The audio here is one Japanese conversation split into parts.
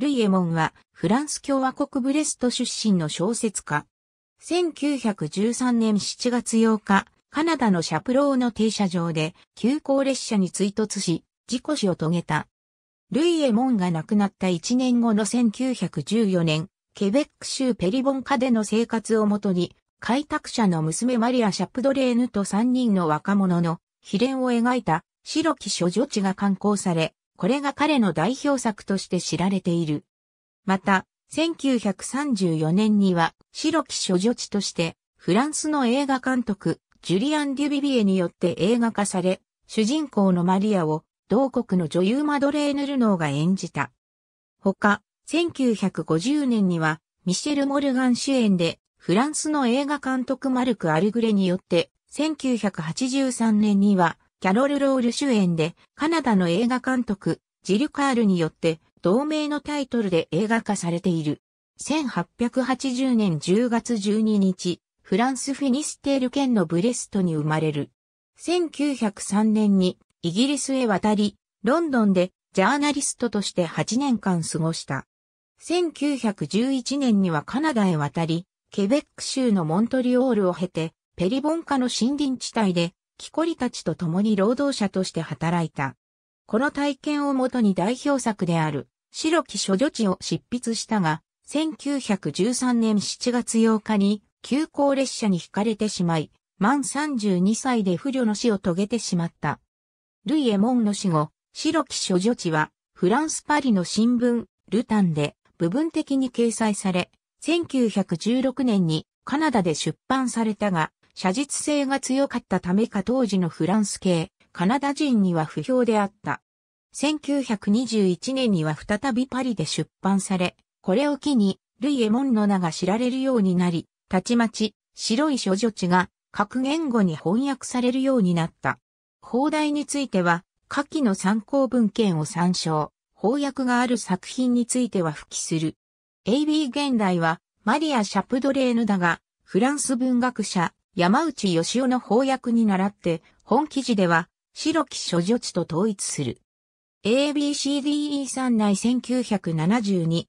ルイエモンは、フランス共和国ブレスト出身の小説家。1913年7月8日、カナダのシャプローの停車場で、急行列車に追突し、事故死を遂げた。ルイエモンが亡くなった1年後の1914年、ケベック州ペリボンカでの生活をもとに、開拓者の娘マリア・シャプドレーヌと3人の若者の、秘伝を描いた、白き処女地が刊行され、これが彼の代表作として知られている。また、1934年には白き処女地としてフランスの映画監督ジュリアン・デュビビエによって映画化され、主人公のマリアを同国の女優マドレーヌ・ルノーが演じた。他、1950年にはミシェル・モルガン主演でフランスの映画監督マルク・アルグレによって1983年にはキャロル・ロール主演で、カナダの映画監督、ジル・カールによって、同名のタイトルで映画化されている。1880年10月12日、フランス・フィニステール県のブレストに生まれる。1903年にイギリスへ渡り、ロンドンでジャーナリストとして8年間過ごした。1911年にはカナダへ渡り、ケベック州のモントリオールを経て、ペリボンカの森林地帯で木こりたちと共に労働者として働いた。この体験をもとに代表作である、白き処女地を執筆したが、1913年7月8日に急行列車に引かれてしまい、満32歳で不慮の死を遂げてしまった。ルイエモンの死後、白き処女地は、フランスパリの新聞、ルタンで部分的に掲載され、1916年にカナダで出版されたが、写実性が強かったためか当時のフランス系、カナダ人には不評であった。1921年には再びパリで出版され、これを機に、ルイエモンの名が知られるようになり、たちまち、白い少女地が各言語に翻訳されるようになった。放題については、下記の参考文献を参照、翻訳がある作品については復帰する。AB 現代は、マリア・シャプドレーヌだが、フランス文学者、山内義雄の翻訳に倣って、本記事では、白木諸女地と統一する。ABCDE3 内 1972P8、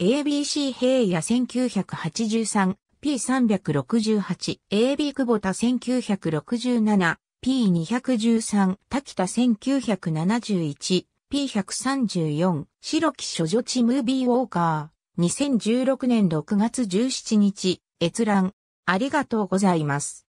ABC 平野1983、P368、AB 久保田1967、P213、滝田1971、P134、白木諸女地ムービーウォーカー、2016年6月17日、閲覧、ありがとうございます。